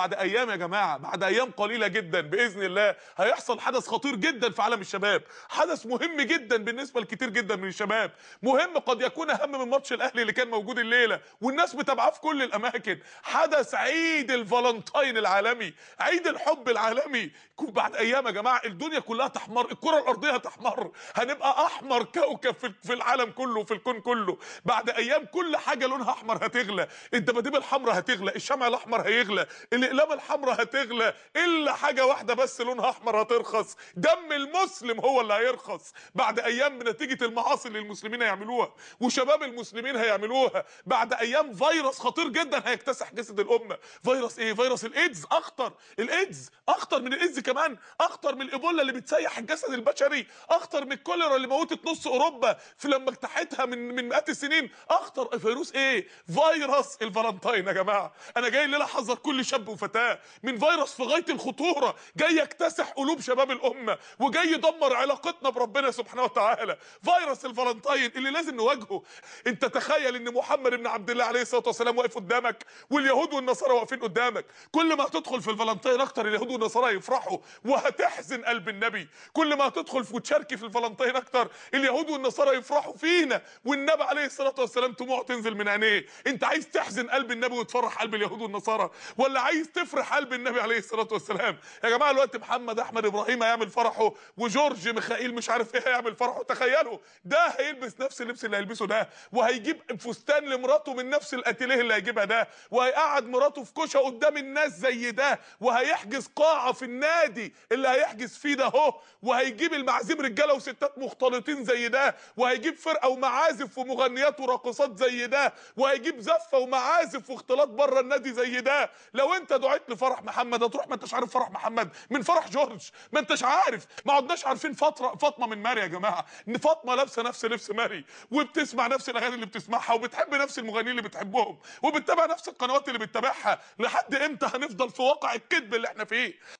بعد ايام يا جماعه بعد ايام قليله جدا باذن الله هيحصل حدث خطير جدا في عالم الشباب حدث مهم جدا بالنسبه لكتير جدا من الشباب مهم قد يكون اهم من ماتش الاهلي اللي كان موجود الليله والناس متابعاه في كل الاماكن حدث عيد الفالنتاين العالمي عيد الحب العالمي بعد ايام يا جماعه الدنيا كلها تحمر الكره الارضيه هتحمر هنبقى احمر كوكب في العالم كله في الكون كله بعد ايام كل حاجه لونها احمر هتغلى الدباديب الحمراء هتغلى الشمع الاحمر هيغلى القلابه الحمراء هتغلى الا حاجه واحده بس لونها احمر هترخص دم المسلم هو اللي هيرخص بعد ايام بنتيجه المعاصي اللي المسلمين هيعملوها وشباب المسلمين هيعملوها بعد ايام فيروس خطير جدا هيكتسح جسد الامه فيروس ايه فيروس الايدز اخطر الايدز اخطر من الايدز كمان اخطر من الايبولا اللي بتسيح الجسد البشري اخطر من الكوليرا اللي موتت نص اوروبا في لما اجتاحتها من من مئات السنين اخطر فيروس ايه فيروس الفالنتاين يا جماعه انا جاي الليله احذر كل شاب فتاه من فيروس في غايه الخطوره جاي يكتسح قلوب شباب الامه وجاي يدمر علاقتنا بربنا سبحانه وتعالى فيروس الفالنتين اللي لازم نواجهه انت تخيل ان محمد بن عبد الله عليه الصلاه والسلام واقف قدامك واليهود والنصارى واقفين قدامك كل ما هتدخل في الفالنتين اكتر اليهود والنصارى يفرحوا وهتحزن قلب النبي كل ما هتدخل في وتشاركي في الفالنتين اكتر اليهود والنصارى يفرحوا فينا والنبي عليه الصلاه والسلام طموع تنزل من عينيه انت عايز تحزن قلب النبي وتفرح قلب اليهود والنصارى ولا عايز عايز تفرح قلب النبي عليه الصلاه والسلام يا جماعه الوقت محمد احمد ابراهيم هيعمل فرحه وجورج ميخائيل مش عارف ايه هيعمل فرحه تخيلوا ده هيلبس نفس اللبس اللي هيلبسه ده وهيجيب فستان لمراته من نفس الاتيليه اللي هيجيبها ده وهيقعد مراته في كوشه قدام الناس زي ده وهيحجز قاعه في النادي اللي هيحجز فيه ده اهو وهيجيب المعازيم رجاله وستات مختلطين زي ده وهيجيب فرقه ومعازف ومغنيات وراقصات زي ده وهيجيب زفه ومعازف واختلاط بره النادي زي ده لو انت انت دعيت لفرح محمد هتروح ما انتش عارف فرح محمد من فرح جورج ما انتش عارف ما عدناش عارفين فتره فاطمه من ماري يا جماعه ان فاطمه لابسه نفس لبس ماري وبتسمع نفس الاغاني اللي بتسمعها وبتحب نفس المغنيين اللي بتحبهم وبتتابع نفس القنوات اللي بتتابعها لحد امتى هنفضل في واقع الكذب اللي احنا فيه